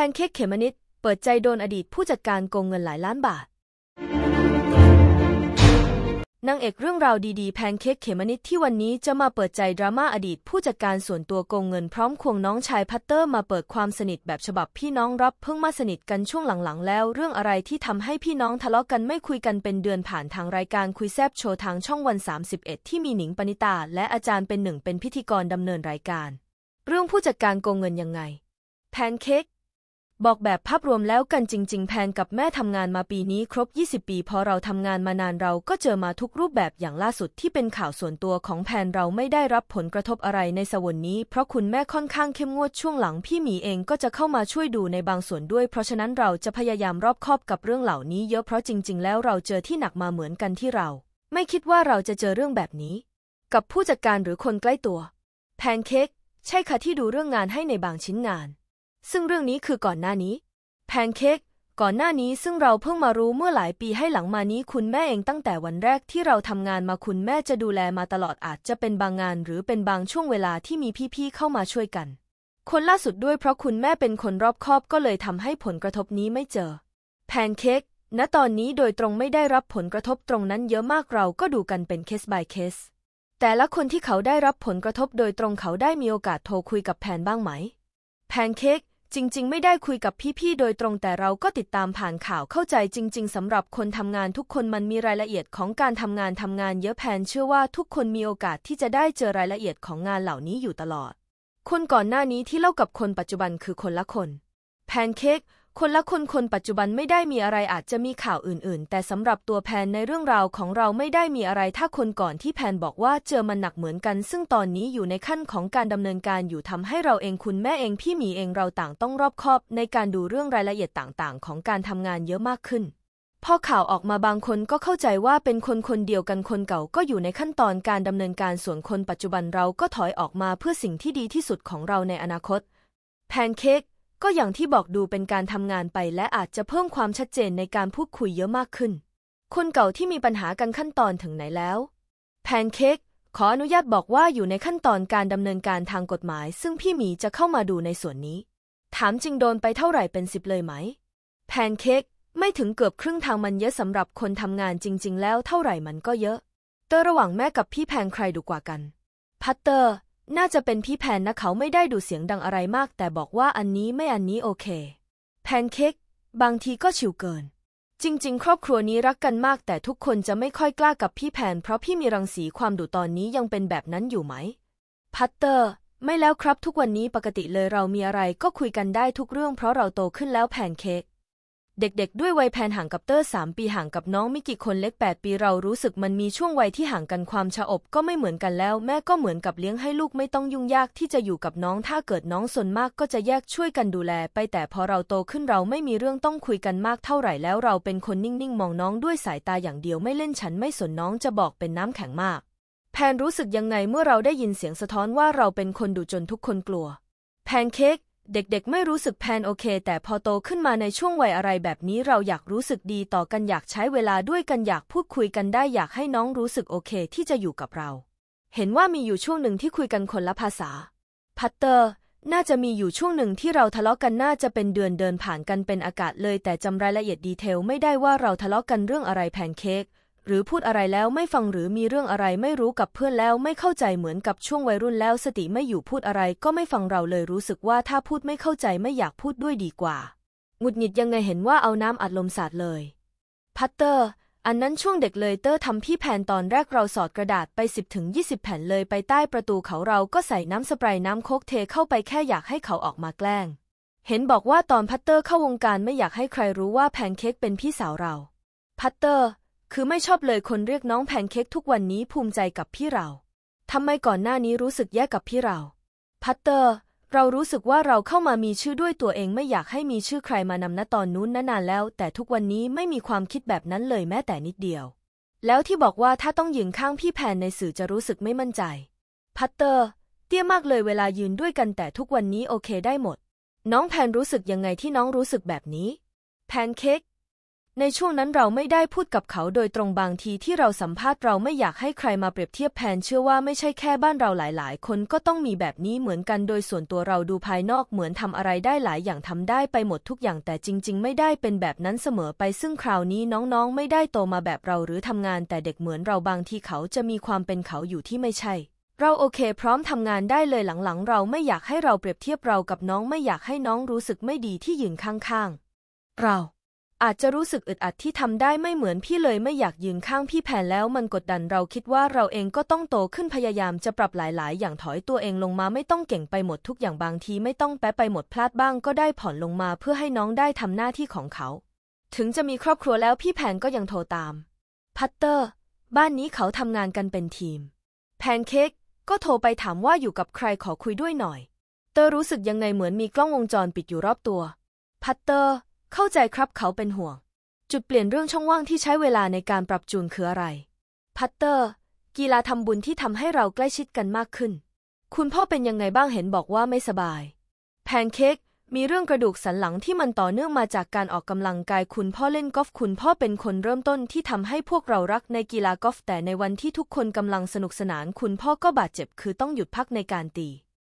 แพนเค้กเขมนิดเปิดใจโดนอดีตผู้จัดการโกงเงินหลายล้านบาท นางเอกเรื่องราวดีๆ แพนเค้กเขมนิดที่วันนี้จะมาเปิดใจดราม่าอดีตผู้จัดการส่วนตัวโกงเงิน พร้อมควงน้องชายพัตเตอร์ มาเปิดความสนิทแบบฉบับพี่น้องรับเพิ่งมาสนิทกันช่วงหลังๆ แล้วเรื่องอะไรที่ทำให้พี่น้องทะเลาะกันไม่คุยกันเป็นเดือนผ่านทางรายการคุยแซบโชว์ทางช่องวัน31ที่มีหนิงปณิตา และอาจารย์เป็นหนึ่งเป็นพิธีกรดำเนินรายการ เรื่องผู้จัดการโกงเงินยังไง แพนเค้กบอกแบบภาพรวมแล้วกันจริงๆ แพนกับแม่ทำงานมาปีนี้ครบ 20 ปี พอเราทำงานมานานเราก็เจอมาทุกรูปแบบอย่างล่าสุดที่เป็นข่าวส่วนตัวของแพน เราไม่ได้รับผลกระทบอะไรในสวนนี้เพราะคุณแม่ค่อนข้างเข้มงวดช่วงหลังพี่หมีเองก็จะเข้ามาช่วยดูในบางส่วนด้วย เพราะฉะนั้นเราจะพยายามรอบคอบกับเรื่องเหล่านี้ เยอะเพราะจริงๆ แล้วเราเจอที่หนักมาเหมือนกันที่เรา ไม่คิดว่าเราจะเจอเรื่องแบบนี้ กับผู้จัดการหรือคนใกล้ตัว แพนเค้กใช่ค่ะที่ดูเรื่องงานให้ในบางชิ้นงานซึ่งเรื่องนี้คือก่อนหน้านี้แพนเค้กก่อนหน้านี้ซึ่งเราเพิ่งมารู้เมื่อหลายปีให้หลังมานี้คุณแม่เองตั้งแต่วันแรกที่เราทำงานมาคุณแม่จะดูแลมาตลอดอาจจะเป็นบางงานหรือเป็นบางช่วงเวลาที่มีพี่ๆเข้ามาช่วยกันคนล่าสุดด้วยเพราะคุณแม่เป็นคนรอบคอบก็เลยทำให้ผลกระทบนี้ไม่เจอแพนเค้กณตอนนี้โดยตรงไม่ได้รับผลกระทบตรงนั้นเยอะมากเราก็ดูกันเป็นเคส by เคสแต่ละคนที่เขาได้รับผลกระทบโดยตรงเขาได้มีโอกาสโทรคุยกับแพนบ้างไหมแพนเค้กจริงๆไม่ได้คุยกับพี่ๆโดยตรงแต่เราก็ติดตามผ่านข่าวเข้าใจ จริงๆสำหรับคนทำงานทุกคนมันมีรายละเอียดของการทำงานทำงานเยอะแพนเชื่อว่าทุกคนมีโอกาสที่จะได้เจอรายละเอียดของงานเหล่านี้อยู่ตลอดคนก่อนหน้านี้ที่เล่ากับคนปัจจุบันคือคนละคน แพนเค้กคนละคนคนปัจจุบันไม่ได้มีอะไรอาจจะมีข่าวอื่น ๆ แต่สำหรับตัวแพนในเรื่องราวของเราไม่ได้มีอะไรถ้าคนก่อนที่แพนบอกว่าเจอมันหนักเหมือนกัน ซึ่งตอนนี้อยู่ในขั้นของการดำเนินการอยู่ทำให้เราเองคุณแม่เอง พี่หมีเองเราต่างต้องรอบคอบ ในการดูเรื่องรายละเอียดต่างๆ ของการทำงานเยอะมากขึ้นพอข่าวออกมาบางคนก็เข้าใจว่าเป็นคนคนเดียวกันคนเก่าก็อยู่ในขั้นตอนการดำเนินการส่วนคนปัจจุบันเราก็ถอยออกมาเพื่อสิ่งที่ดีที่สุดของเราในอนาคตแพนเค้กก็อย่างที่บอกดูเป็นการทำงานไปและอาจจะเพิ่มความชัดเจนในการพูดคุยเยอะมากขึ้น คนเก่าที่มีปัญหากันขั้นตอนถึงไหนแล้ว แพนเค้กขออนุญาตบอกว่าอยู่ในขั้นตอนการดำเนินการทางกฎหมาย ซึ่งพี่หมีจะเข้ามาดูในส่วนนี้ ถามจริงโดนไปเท่าไหร่เป็นสิบเลยไหม แพนเค้กไม่ถึงเกือบครึ่งทางมันเยอะสำหรับคนทำงานจริง ๆ แล้วเท่าไหร่มันก็เยอะแต่ระหว่างแม่กับพี่แพงใครดูกว่ากันพัตเตอร์น่าจะเป็นพี่แพนนะเขาไม่ได้ดูเสียงดังอะไรมาก แต่บอกว่าอันนี้ไม่อันนี้โอเคแพนเค้กบางทีก็ชิวเกิน จริงๆครอบครัวนี้รักกันมาก แต่ทุกคนจะไม่ค่อยกล้ากับพี่แพนเพราะพี่มีรังสีความดุตอนนี้ยังเป็นแบบนั้นอยู่ไหมพัตเตอร์ ไม่แล้วครับทุกวันนี้ปกติเลยเรามีอะไรก็คุยกันได้ทุกเรื่องเพราะเราโตขึ้นแล้วแพนเค้กเด็กๆ ด้วยวัยแพนห่างกับเตอร์สามปีห่างกับน้องไม่กี่คนเล็ก 8 ปีเรารู้สึกมันมีช่วงวัยที่ห่างกันความชะอบก็ไม่เหมือนกันแล้วแม่ก็เหมือนกับเลี้ยงให้ลูกไม่ต้องยุ่งยากที่จะอยู่กับน้องถ้าเกิดน้องสนมากก็จะแยกช่วยกันดูแล ไปแต่พอเราโตขึ้นเราไม่มีเรื่องต้องคุยกันมากเท่าไหร่แล้วเราเป็นคนนิ่งๆมองน้องด้วยสายตาอย่างเดียวไม่เล่นฉันไม่สนน้องจะบอกเป็นน้ำแข็งมาก แพนรู้สึกยังไงเมื่อเราได้ยินเสียงสะท้อนว่าเราเป็นคนดูจนทุกคนกลัว แพนเค้กเด็ก ๆ ไม่รู้สึกแพนโอเค แต่พอโตขึ้นมาในช่วงวัยอะไรแบบนี้เราอยากรู้สึกดีต่อกันอยากใช้เวลาด้วยกันอยากพูดคุยกันได้อยากให้น้องรู้สึกโอเคที่จะอยู่กับเรา เห็นว่ามีอยู่ช่วงหนึ่งที่คุยกันคนละภาษาพัตเตอร์ น่าจะมีอยู่ช่วงหนึ่งที่เราทะเลาะกัน น่าจะเป็นเดือนเดินผ่านกันเป็นอากาศเลย แต่จำรายละเอียดดีเทลไม่ได้ว่าเราทะเลาะกันเรื่องอะไรแพนเค้กหรือพูดอะไรแล้วไม่ฟังหรือมีเรื่องอะไรไม่รู้กับเพื่อนแล้วไม่เข้าใจเหมือนกับช่วงวัยรุ่นแล้ว สติไม่อยู่พูดอะไรก็ไม่ฟังเราเลยรู้สึกว่าถ้าพูดไม่เข้าใจไม่อยากพูดด้วยดีกว่าหงุดหงิดยังไงเห็นว่าเอาน้ำอัดลมสาดเลยพัตเตอร์ อันนั้นช่วงเด็กเลยเตอร์ทำพี่แผนตอนแรกเราสอดกระดาษไป 10 ถึง 20 แผ่นเลย ไปใต้ประตูเขาเราก็ใส่น้ำสเปรย์น้ำโคกเทเข้าไปแค่อยากให้เขาออกมาแกล้ง เห็นบอกว่าตอนพัตเตอร์เข้าวงการไม่อยากให้ใครรู้ว่าแพนเค้กเป็นพี่สาวเราพัตเตอร์คือไม่ชอบเลยคนเรียกน้องแพนเค้กทุกวันนี้ภูมิใจกับพี่เรา ทำไมก่อนหน้านี้รู้สึกแย่กับพี่เรา พัตเตอร์ เรารู้สึกว่าเราเข้ามามีชื่อด้วยตัวเองไม่อยากให้มีชื่อใครมานำนะตอนนู้นนนานแล้ว แต่ทุกวันนี้ไม่มีความคิดแบบนั้นเลยแม้แต่นิดเดียว แล้วที่บอกว่าถ้าต้องยืนข้างพี่แพนในสื่อจะรู้สึกไม่มั่นใจ พัตเตอร์เตี้ยมากเลยเวลายืนด้วยกันแต่ทุกวันนี้โอเคได้หมด น้องแพนรู้สึกยังไงที่น้องรู้สึกแบบนี้แพนเค้กในช่วงนั้นเราไม่ได้พูดกับเขาโดยตรงบางทีที่เราสัมภาษณ์เราไม่อยากให้ใครมาเปรียบเทียบแพนเชื่อว่าไม่ใช่แค่บ้านเราหลาย ๆ คนก็ต้องมีแบบนี้เหมือนกัน โดยส่วนตัวเราดูภายนอกเหมือนทำอะไรได้หลาย อย่างทำได้ไปหมดทุกอย่างแต่จริง ๆ ไม่ได้เป็นแบบนั้นเสมอไปซึ่งคราวนี้น้อง ๆ ไม่ได้โตมาแบบเราหรือทำงาน แต่เด็กเหมือนเราบางทีเขาจะมีความเป็นเขาอยู่ที่ไม่ใช่ เราโอเค พร้อมทำงานได้เลยหลัง ๆ เราไม่อยากให้เราเปรียบเทียบเรากับน้องไม่อยากให้น้องรู้สึกไม่ดีที่ยืนข้าง ๆ เราอาจจะรู้สึกอึดอัดที่ทำได้ไม่เหมือนพี่เลยไม่อยากยืนข้างพี่แผนแล้วมันกดดันเราคิดว่าเราเองก็ต้องโตขึ้นพยายามจะปรับหลาย ๆ อย่างถอยตัวเองลงมาไม่ต้องเก่งไปหมดทุกอย่างบางทีไม่ต้องแปะไปหมดพลาดบ้าง ก็ได้ผ่อนลงมาเพื่อให้น้องได้ทำหน้าที่ของเขา ถึงจะมีครอบครัวแล้วพี่แผนก็ยังโทรตามพัตเตอร์บ้านนี้เขาทำงานกันเป็นทีมแพนเค้กก็โทรไปถามว่าอยู่กับใครขอคุยด้วยหน่อย เตอร์รู้สึกยังไงเหมือนมีกล้องวงจรปิดอยู่รอบตัว พัตเตอร์เข้าใจครับเขาเป็นห่วง จุดเปลี่ยนเรื่องช่องว่างที่ใช้เวลาในการปรับจูนคืออะไรพัตเตอร์ กีฬาทำบุญที่ทำให้เราใกล้ชิดกันมากขึ้น คุณพ่อเป็นยังไงบ้างเห็นบอกว่าไม่สบาย แพนเค้กมีเรื่องกระดูกสันหลังที่มันต่อเนื่องมาจากการออกกำลังกายคุณพ่อเล่นกอล์ฟคุณพ่อเป็นคนเริ่มต้นที่ทำให้พวกเรารักในกีฬากอล์ฟแต่ในวันที่ทุกคนกำลังสนุกสนานคุณพ่อก็บาดเจ็บคือต้องหยุดพักในการตี